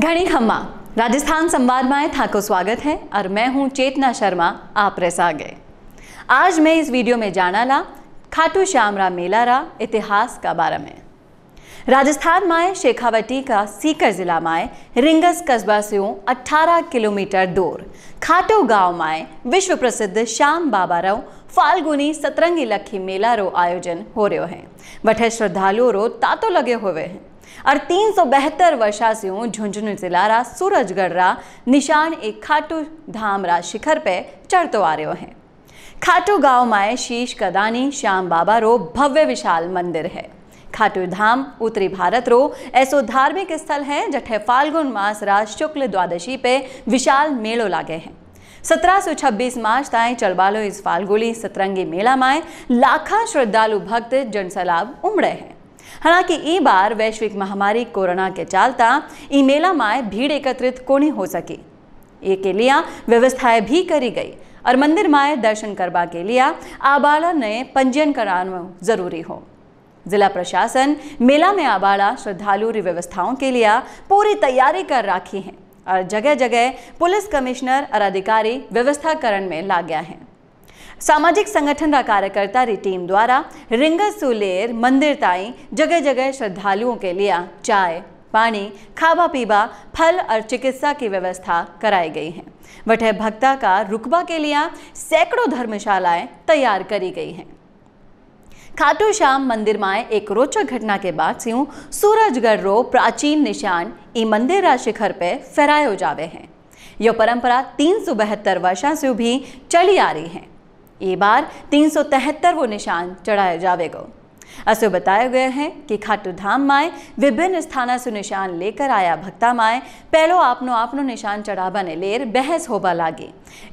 घनी खम्मा राजस्थान संवाद में था स्वागत है और मैं हूँ चेतना शर्मा आप रेसा आगे आज मैं इस वीडियो में जाना ला खाटू श्यामरा रा इतिहास का बारे में राजस्थान माए शेखावटी का सीकर जिला माए रिंगस कस्बा से 18 किलोमीटर दूर खाटो गांव माए विश्व प्रसिद्ध श्याम बाबा रो फाल्गुनी सतरंगी लखी मेला रो आयोजन हो रो है वठे श्रद्धालुओं रो तातो लगे हुए हैं और तीन सौ बहत्तर वर्षा से हूँ झुंझुनू जिला रा सूरजगढ़ रा निशान एक खाटू धाम रा शिखर पे चढ़तो आ रहे हैं खाटू गांव माए शीश कदानी श्याम बाबा रो भव्य विशाल मंदिर है खाटू धाम उत्तरी भारत रो ऐसो धार्मिक स्थल है जठे फाल्गुन मास रा शुक्ल द्वादशी पे विशाल मेलो लागे हैं छब्बीस मार्च तय चलबालो इस फाल्गुली सतरंगी मेला माए लाखा श्रद्धालु भक्त जनसलाब उमड़े हैं हालांकि ई बार वैश्विक महामारी कोरोना के चलता ई मेला में भीड़ एकत्रित कोनी हो सकी ये के लिए व्यवस्थाएं भी करी गई और मंदिर में दर्शन करवा के लिए आबाला ने पंजीयन कराना जरूरी हो जिला प्रशासन मेला में आबाला श्रद्धालु व्यवस्थाओं के लिए पूरी तैयारी कर रखी है और जगह जगह पुलिस कमिश्नर और अधिकारी व्यवस्था करण में ला गया है सामाजिक संगठन का कार्यकर्ता टीम द्वारा रिंगा सुलेर मंदिर ताई जगह जगह श्रद्धालुओं के लिए चाय पानी खावा पीवा फल और चिकित्सा की व्यवस्था कराई गई है वह भक्ता का रुकबा के लिए सैकड़ों धर्मशालाएं तैयार करी गई हैं खाटू श्याम मंदिर में एक रोचक घटना के बाद से सूरजगढ़ रो प्राचीन निशान ई मंदिर रा शिखर पे फहराए जावे हैं यह परंपरा तीन सौ बहत्तर वर्षा से भी चली आ रही है ये बार तीन सौ तिहत्तर वो निशान चढ़ाया जाएगा असो बताया गया है कि खाटू धाम माए विभिन्न स्थाना से निशान लेकर आया भक्ता माए पहलो आपनो आपनो निशान ने लेर बहस होबा लागे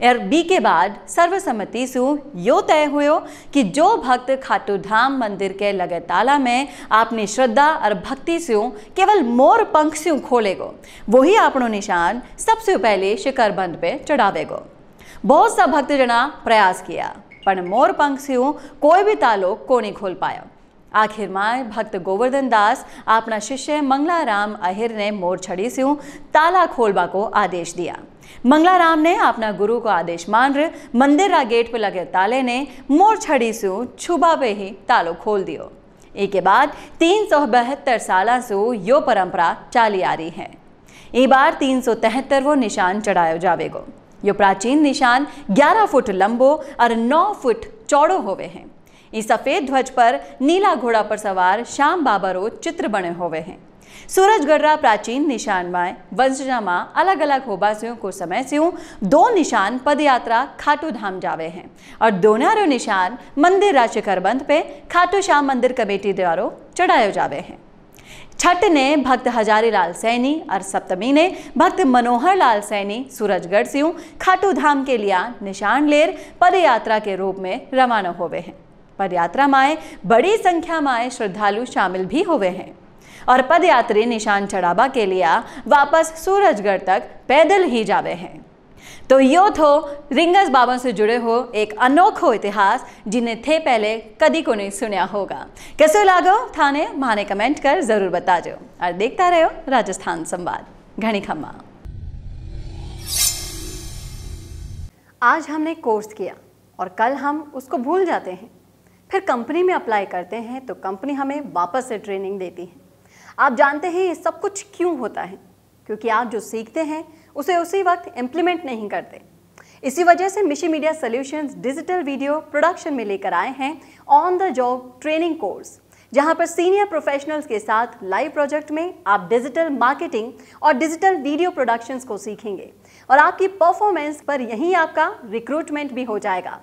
और बी के बाद सर्वसम्मति से यो तय हुयो कि जो भक्त खाटू धाम मंदिर के लगे ताला में आपनी श्रद्धा और भक्ति से केवल मोर पंख से खोलेगो वही आपनो निशान सबसे पहले शिखर बंद पे चढ़ावेगो बहुत सा ભક્તજના પ્રયાસ કર્યા પણ મોર પંખીઓ કોઈ બી खोल पाया आखिर में भक्त गोवर्धन दास अपना शिष्य मंगलाराम अहिर ने मोर छड़ी से ताला ખોલવા को आदेश दिया मंगलाराम ने अपना गुरु को आदेश मान रहे मंदिर का गेट पर लगे ताले ने मोर छड़ी से छुबा पे ही तालो खोल दियो एक बाद तीन सौ बहत्तर साल से यो परंपरा चाली आ रही है ई बार तीन सौ तिहत्तरवो निशान चढ़ाया जावेगो ये प्राचीन निशान 11 फुट लंबो और 9 फुट चौड़ो होवे हैं इस सफ़ेद ध्वज पर नीला घोड़ा पर सवार श्याम बाबरो चित्र बने होवे हैं सूरजगढ़ प्राचीन निशान में वंशजा में अलग अलग होबासियों को समय से दो निशान पदयात्रा खाटू धाम जावे हैं और दोनारो निशान मंदिर राशि करबंद पे खाटू श्याम मंदिर कमेटी द्वारा चढ़ाए जावे हैं छठ ने भक्त हजारी लाल सैनी और सप्तमी ने भक्त मनोहर लाल सैनी सूरजगढ़ से खाटू धाम के लिए निशान लेर पदयात्रा के रूप में रवाना हुए हैं पदयात्रा में बड़ी संख्या में आए श्रद्धालु शामिल भी हुए हैं और पदयात्री निशान चढ़ावा के लिए वापस सूरजगढ़ तक पैदल ही जावे हैं तो यो थो रिंगस बाबा से जुड़े हो एक अनोखो इतिहास जिन्हें थे पहले कदी को नहीं सुनिया होगा कैसे लागो थाने माने कमेंट कर ज़रूर बता दो और देखता रहो राजस्थान संवाद घनी खम्मा आज हमने कोर्स किया और कल हम उसको भूल जाते हैं फिर कंपनी में अप्लाई करते हैं तो कंपनी हमें वापस से ट्रेनिंग देती है आप जानते हैं ये सब कुछ क्यों होता है क्योंकि आप जो सीखते हैं उसे उसी वक्त इम्प्लीमेंट नहीं करते इसी वजह से Mishi media solutions digital video production में लेकर आए हैं on the job training course जहां पर सीनियर प्रोफेशनल्स के साथ लाइव प्रोजेक्ट में आप डिजिटल मार्केटिंग और डिजिटल वीडियो प्रोडक्शंस को सीखेंगे और आपकी परफॉर्मेंस पर यहीं आपका रिक्रूटमेंट भी हो जाएगा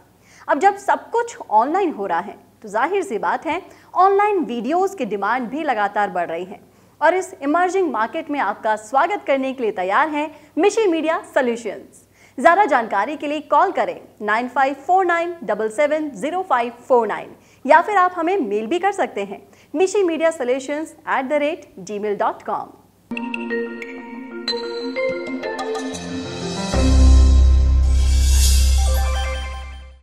अब जब सब कुछ ऑनलाइन हो रहा है तो जाहिर सी बात है ऑनलाइन वीडियोस की डिमांड भी लगातार बढ़ रही है और इस इमर्जिंग मार्केट में आपका स्वागत करने के लिए तैयार हैं मिशी मीडिया सॉल्यूशंस ज्यादा जानकारी के लिए कॉल करें nine five four nine double seven zero five four nine या फिर आप हमें मेल भी कर सकते हैं Mishi media solution at the rate Gmail dot com